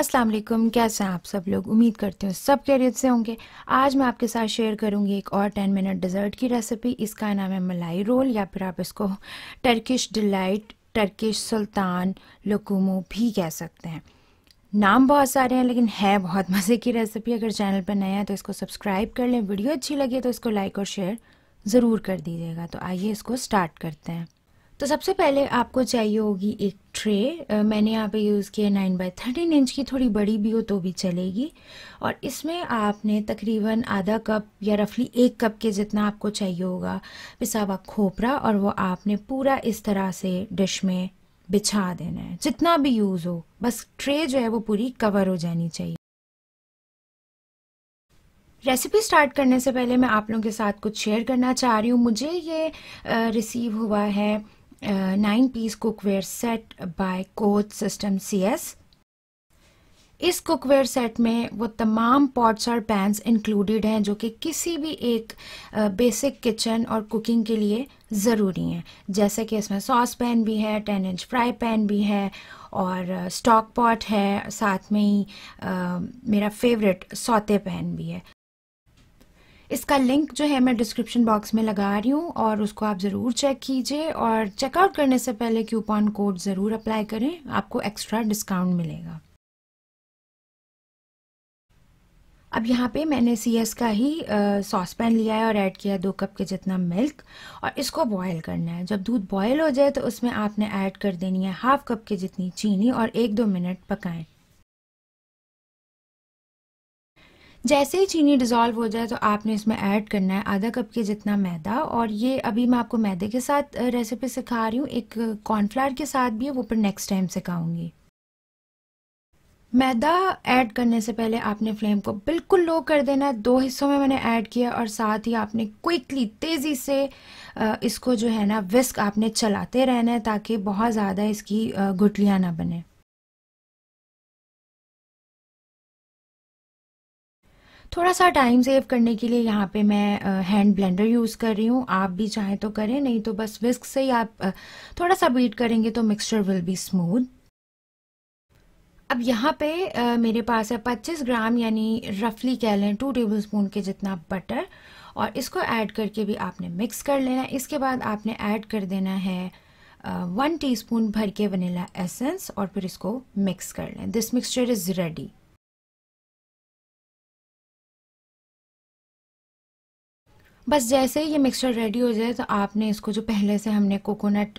अस्सलाम वालेकुम कैसे हैं आप सब लोग उम्मीद करती हूँ सब कैरियर से होंगे आज मैं आपके साथ शेयर करूँगी एक और टेन मिनट डिज़र्ट की रेसिपी इसका नाम है मलाई रोल या फिर आप इसको टर्किश डिलाइट टर्किश सुल्तान लकुमो भी कह सकते हैं नाम बहुत सारे हैं लेकिन है बहुत मज़े की रेसिपी अगर चैनल पर नया है तो इसको सब्सक्राइब कर लें वीडियो अच्छी लगी तो इसको लाइक और शेयर ज़रूर कर दीजिएगा तो आइए इसको स्टार्ट करते हैं तो सबसे पहले आपको चाहिए होगी एक ट्रे आ, मैंने यहाँ पे यूज़ किया नाइन बाई थर्टीन इंच की थोड़ी बड़ी भी हो तो भी चलेगी और इसमें आपने तकरीबन आधा कप या रफली एक कप के जितना आपको चाहिए होगा पिसावा खोपरा और वो आपने पूरा इस तरह से डिश में बिछा देना है जितना भी यूज़ हो बस ट्रे जो है वो पूरी कवर हो जानी चाहिए रेसिपी स्टार्ट करने से पहले मैं आप लोगों के साथ कुछ शेयर करना चाह रही हूँ मुझे ये रिसीव हुआ है nine piece cookware set by कोच सिस्टम सी एस इस कुकवेयर सेट में वो तमाम पॉट्स और पैंस इंक्लूडेड हैं जो कि किसी भी एक बेसिक uh, किचन और कुकिंग के लिए ज़रूरी हैं जैसे कि इसमें सॉस पैन भी है टेन इंच फ्राई पैन भी है और स्टॉक uh, पॉट है साथ में ही आ, uh, मेरा फेवरेट सौते पैन भी है इसका लिंक जो है मैं डिस्क्रिप्शन बॉक्स में लगा रही हूँ और उसको आप ज़रूर चेक कीजिए और चेकआउट करने से पहले क्यूपॉन कोड ज़रूर अप्लाई करें आपको एक्स्ट्रा डिस्काउंट मिलेगा अब यहाँ पे मैंने सी एस का ही सॉस पैन लिया है और ऐड किया है दो कप के जितना मिल्क और इसको बॉयल करना है जब दूध बॉयल हो जाए तो उसमें आपने ऐड कर देनी है हाफ कप के जितनी चीनी और एक दो मिनट पकाएं जैसे ही चीनी डिज़ोल्व हो जाए तो आपने इसमें ऐड करना है आधा कप के जितना मैदा और ये अभी मैं आपको मैदे के साथ रेसिपी सिखा रही हूँ एक कॉर्नफ्लावर के साथ भी है वो पर नेक्स्ट टाइम सिखाऊंगी मैदा ऐड करने से पहले आपने फ्लेम को बिल्कुल लो कर देना है दो हिस्सों में मैंने ऐड किया और साथ ही आपने क्विकली तेज़ी से इसको जो है ना विस्क आपने चलाते रहना है ताकि बहुत ज़्यादा इसकी गुटलियाँ ना बने थोड़ा सा टाइम सेव करने के लिए यहाँ पे मैं हैंड ब्लेंडर यूज़ कर रही हूँ आप भी चाहें तो करें नहीं तो बस विस्क से ही आप थोड़ा सा बीट करेंगे तो मिक्सचर विल बी स्मूथ अब यहाँ पे मेरे पास है 25 ग्राम यानी रफली कह लें टू टेबल स्पून के जितना बटर और इसको ऐड करके भी आपने मिक्स कर लेना है इसके बाद आपने ऐड कर देना है वन टीस्पून भर के वनीला एसेंस और फिर इसको मिक्स कर लें दिस मिक्सचर इज़ रेडी बस जैसे ही ये मिक्सचर रेडी हो जाए तो आपने इसको जो पहले से हमने कोकोनट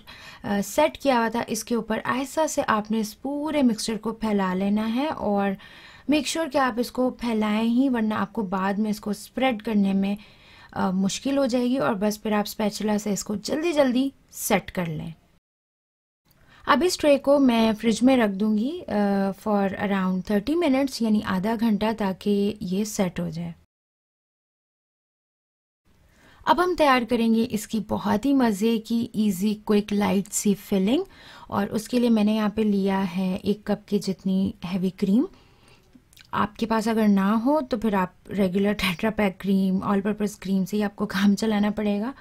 सेट किया हुआ था इसके ऊपर ऐसा से आपने इस पूरे मिक्सचर को फैला लेना है और मेक श्योर sure कि आप इसको फैलाएं ही वरना आपको बाद में इसको स्प्रेड करने में आ, मुश्किल हो जाएगी और बस फिर आप स्पैचुला से इसको जल्दी जल्दी सेट कर लें अब इस ट्रे को मैं फ्रिज में रख दूँगी फॉर अराउंड थर्टी मिनट्स यानी आधा घंटा ताकि ये सेट हो जाए अब हम तैयार करेंगे इसकी बहुत ही मज़े की इजी क्विक लाइट सी फिलिंग और उसके लिए मैंने यहाँ पे लिया है एक कप की जितनी हैवी क्रीम आपके पास अगर ना हो तो फिर आप regular tetra pack cream all purpose cream से ही आपको काम चलाना पड़ेगा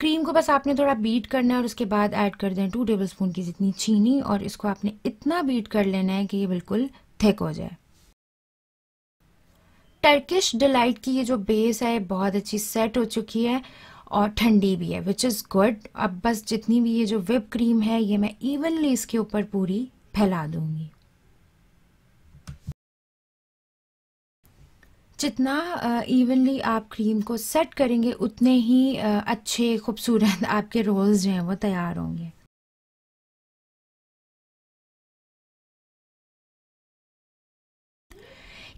क्रीम को बस आपने थोड़ा बीट करना है और उसके बाद ऐड कर दें टू टेबल स्पून की जितनी चीनी और इसको आपने इतना बीट कर लेना है कि ये बिल्कुल थिक हो जाए टर्किश डिलाइट की ये जो बेस है बहुत अच्छी सेट हो चुकी है और ठंडी भी है विच इज़ गुड अब बस जितनी भी ये जो विप क्रीम है ये मैं इवनली इसके ऊपर पूरी फैला दूंगी जितना इवनली आप क्रीम को सेट करेंगे उतने ही अच्छे खूबसूरत आपके रोल्स जो हैं वो तैयार होंगे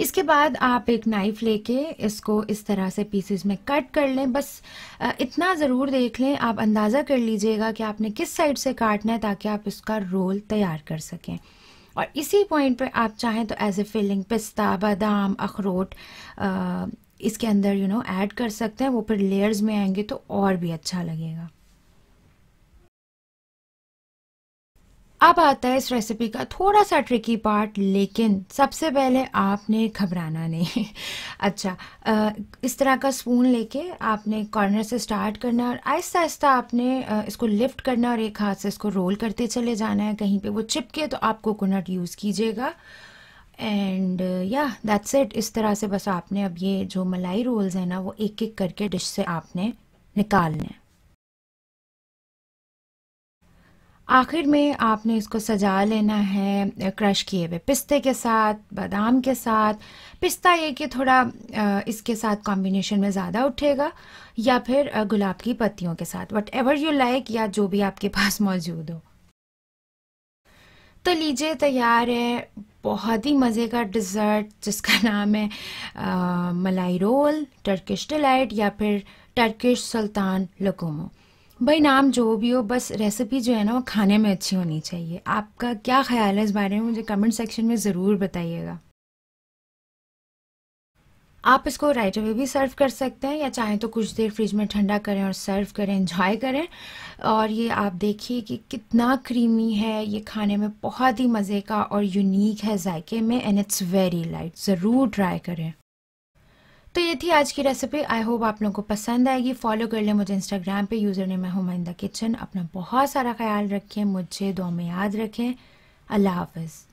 इसके बाद आप एक नाइफ लेके इसको इस तरह से पीसेस में कट कर लें बस इतना ज़रूर देख लें आप अंदाज़ा कर लीजिएगा कि आपने किस साइड से काटना है ताकि आप इसका रोल तैयार कर सकें और इसी पॉइंट पर आप चाहें तो एज ए फिलिंग पिस्ता बादाम अखरोट इसके अंदर यू नो ऐड कर सकते हैं वो फिर लेयर्स में आएंगे तो और भी अच्छा लगेगा अब आता है इस रेसिपी का थोड़ा सा ट्रिकी पार्ट लेकिन सबसे पहले आपने घबराना नहीं अच्छा इस तरह का स्पून लेके आपने कॉर्नर से स्टार्ट करना और आहिस्ता आहिस्ता आपने इसको लिफ्ट करना और एक हाथ से इसको रोल करते चले जाना है कहीं पे वो चिपके तो आप कोकोनट यूज़ कीजिएगा एंड या दैट्स इट इस तरह से बस आपने अब ये जो मलाई रोल्स हैं ना वो एक एक करके डिश से आपने निकालने हैं आखिर में आपने इसको सजा लेना है क्रश किए हुए पिस्ते के साथ बादाम के साथ पिस्ता ये कि थोड़ा इसके साथ कॉम्बिनेशन में ज़्यादा उठेगा या फिर गुलाब की पत्तियों के साथ वट एवर यू लाइक या जो भी आपके पास मौजूद हो तो लीजिए तैयार है बहुत ही मज़े का डिज़र्ट जिसका नाम है आ, मलाई रोल टर्किश डिलाइट या फिर टर्किश सुल्तान लकोमो भाई नाम जो भी हो बस रेसिपी जो है ना वो खाने में अच्छी होनी चाहिए आपका क्या ख्याल है इस बारे में मुझे कमेंट सेक्शन में ज़रूर बताइएगा आप इसको राइट अवे भी सर्व कर सकते हैं या चाहें तो कुछ देर फ्रिज में ठंडा करें और सर्व करें इंजॉय करें और ये आप देखिए कि कितना क्रीमी है ये खाने में बहुत ही मज़े का और यूनिक है जायके में एंड इट्स वेरी लाइट ज़रूर ट्राई करें तो ये थी आज की रेसिपी आई होप आप लोगों को पसंद आएगी फॉलो कर लें मुझे इंस्टाग्राम पे यूज़र ने मैं हूँ किचन अपना बहुत सारा ख्याल रखें मुझे दो में याद रखें अल्लाह हाफिज़